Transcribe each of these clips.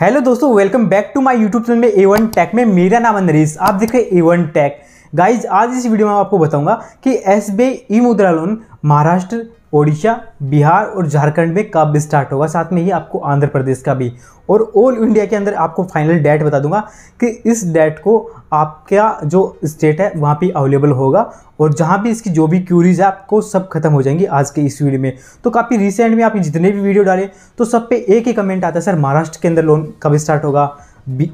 hello दोस्तों welcome back to my YouTube channel में A one टैक में मेरा नाम अंदरेश आप देख रहे हैं ए वन टैक गाइज आज इस वीडियो में आपको बताऊंगा कि एस बी ई मुद्रा लोन महाराष्ट्र ओडिशा बिहार और झारखंड में कब स्टार्ट होगा साथ में ही आपको आंध्र प्रदेश का भी और ऑल इंडिया के अंदर आपको फाइनल डेट बता दूंगा कि इस डेट को आपका जो स्टेट है वहाँ पे अवेलेबल होगा और जहाँ भी इसकी जो भी क्यूरीज है आपको सब खत्म हो जाएंगी आज के इस वीडियो में तो काफ़ी रिसेंट में आपने जितने भी वीडियो डाले तो सब पे एक ही कमेंट आता है सर महाराष्ट्र के अंदर लोन कब स्टार्ट होगा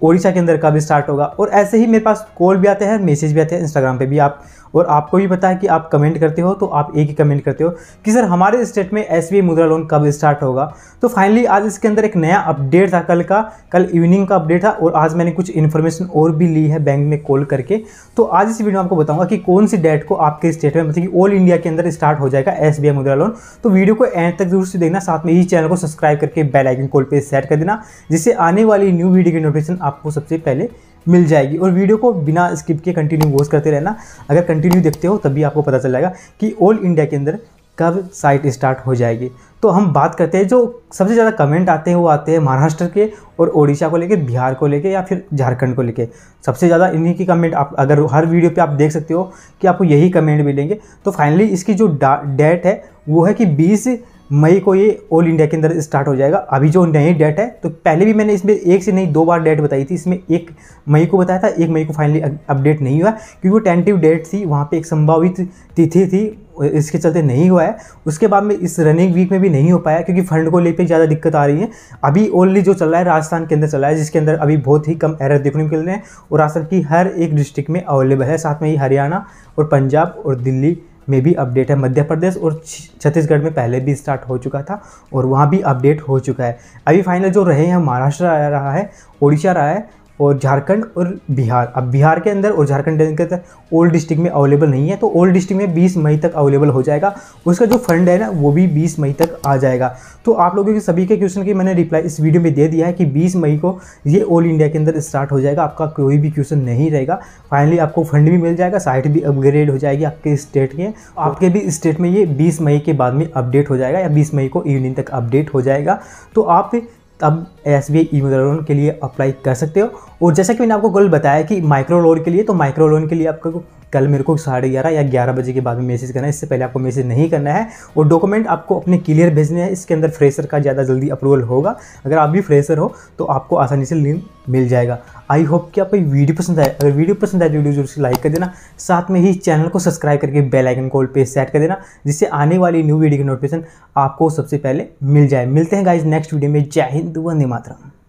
ओडिशा के अंदर का भी स्टार्ट होगा और ऐसे ही मेरे पास कॉल भी आते हैं मैसेज भी आते हैं इंस्टाग्राम पे भी आप और आपको भी पता है कि आप कमेंट करते हो तो आप एक ही कमेंट करते हो कि सर हमारे स्टेट में एस मुद्रा लोन कब स्टार्ट होगा तो फाइनली आज इसके अंदर एक नया अपडेट था कल का कल इवनिंग का अपडेट था और आज मैंने कुछ इन्फॉर्मेशन और भी ली है बैंक में कॉल करके तो आज इस वीडियो में आपको बताऊंगा कि कौन सी डेट को आपके स्टेट में मतलब कि ऑल इंडिया के अंदर स्टार्ट हो जाएगा एस मुद्रा लोन तो वीडियो को एंड तक जरूर से देखना साथ में ही चैनल को सब्सक्राइब करके बेलाइकन कॉल पर सेट कर देना जिससे आने वाली न्यू वीडियो की नोटिफिक नोटिफिकेशन आपको सबसे पहले मिल जाएगी और वीडियो को बिना स्किप के कंटिन्यू वॉच करते रहना अगर कंटिन्यू देखते हो तभी आपको पता चल जाएगा कि ऑल इंडिया के अंदर कब साइट स्टार्ट हो जाएगी तो हम बात करते हैं जो सबसे ज़्यादा कमेंट आते हैं वो आते हैं महाराष्ट्र के और ओडिशा को लेके बिहार को लेके या फिर झारखंड को लेके सबसे ज़्यादा इन्हीं की कमेंट आप अगर हर वीडियो पे आप देख सकते हो कि आपको यही कमेंट मिलेंगे तो फाइनली इसकी जो डेट है वो है कि बीस मई को ये ऑल इंडिया के अंदर स्टार्ट हो जाएगा अभी जो नई डेट है तो पहले भी मैंने इसमें एक से नहीं दो बार डेट बताई थी इसमें एक मई को बताया था एक मई को फाइनली अपडेट नहीं हुआ क्योंकि वो टेंटिव डेट थी वहाँ पे एक संभावित तिथि थी इसके चलते नहीं हुआ है उसके बाद में इस रनिंग वीक में भी नहीं हो पाया क्योंकि फंड को लेकर ज़्यादा दिक्कत आ रही है अभी ओनली जो चल रहा है राजस्थान के अंदर चल रहा है जिसके अंदर अभी बहुत ही कम एरर देखने को मिल रहे हैं और राजस्थान की हर एक डिस्ट्रिक्ट में अवेलेबल है साथ में ही हरियाणा और पंजाब और दिल्ली में भी अपडेट है मध्य प्रदेश और छत्तीसगढ़ में पहले भी स्टार्ट हो चुका था और वहाँ भी अपडेट हो चुका है अभी फाइनल जो रहे हैं महाराष्ट्र आ रहा है ओडिशा रहा है और झारखंड और बिहार अब बिहार के अंदर और झारखंड के अंदर ओल्ड डिस्ट्रिक्ट में अवेलेबल नहीं है तो ओल्ड डिस्ट्रिक्ट में 20 मई तक अवेलेबल हो जाएगा उसका जो फंड है ना वो भी 20 मई तक आ जाएगा तो आप लोगों के सभी के क्वेश्चन की मैंने रिप्लाई इस वीडियो में दे दिया है कि बीस मई को ये ऑल इंडिया के अंदर स्टार्ट हो जाएगा आपका कोई भी क्वेश्चन नहीं रहेगा फाइनली आपको फंड भी मिल जाएगा साइट भी अपग्रेड हो जाएगी आपके स्टेट के आपके भी स्टेट में ये बीस मई के बाद में अपडेट हो जाएगा या बीस मई को इवनिंग तक अपडेट हो जाएगा तो आप अब एस बी ई मुद्रा लोन के लिए अप्लाई कर सकते हो और जैसा कि मैंने आपको गोल बताया कि माइक्रो लोन के लिए तो माइक्रो लोन के लिए आपको कल मेरे को साढ़े ग्यारह या ग्यारह बजे के बाद में मैसेज करना है इससे पहले आपको मैसेज नहीं करना है और डॉक्यूमेंट आपको अपने क्लियर भेजने हैं इसके अंदर फ्रेशर का ज़्यादा जल्दी अप्रूवल होगा अगर आप भी फ्रेशर हो तो आपको आसानी से लिंक मिल जाएगा आई होप कि आपको वीडियो पसंद आए अगर वीडियो पसंद आए तो वीडियो जरूर से लाइक कर देना साथ में ही चैनल को सब्सक्राइब करके बेल आइकन कॉल पे सेट कर देना जिससे आने वाली न्यू वीडियो की नोटिफिकेशन आपको सबसे पहले मिल जाए मिलते हैं गाइज नेक्स्ट वीडियो में जय हिंद वंदे मातरम